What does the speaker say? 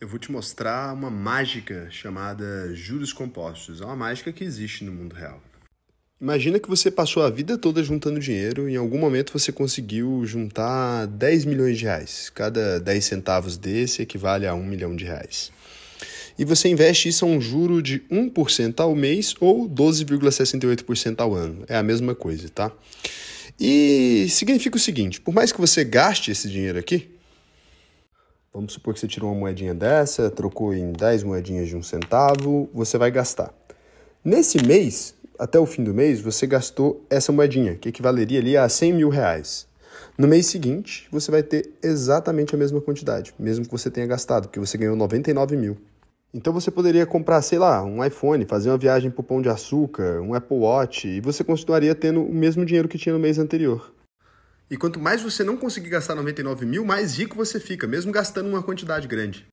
eu vou te mostrar uma mágica chamada juros compostos. É uma mágica que existe no mundo real. Imagina que você passou a vida toda juntando dinheiro e em algum momento você conseguiu juntar 10 milhões de reais. Cada 10 centavos desse equivale a 1 milhão de reais. E você investe isso a um juro de 1% ao mês ou 12,68% ao ano. É a mesma coisa, tá? E significa o seguinte: por mais que você gaste esse dinheiro aqui, Vamos supor que você tirou uma moedinha dessa, trocou em 10 moedinhas de um centavo, você vai gastar. Nesse mês, até o fim do mês, você gastou essa moedinha, que equivaleria ali a 100 mil reais. No mês seguinte, você vai ter exatamente a mesma quantidade, mesmo que você tenha gastado, porque você ganhou 99 mil. Então você poderia comprar, sei lá, um iPhone, fazer uma viagem para o Pão de Açúcar, um Apple Watch, e você continuaria tendo o mesmo dinheiro que tinha no mês anterior. E quanto mais você não conseguir gastar 99 mil, mais rico você fica, mesmo gastando uma quantidade grande.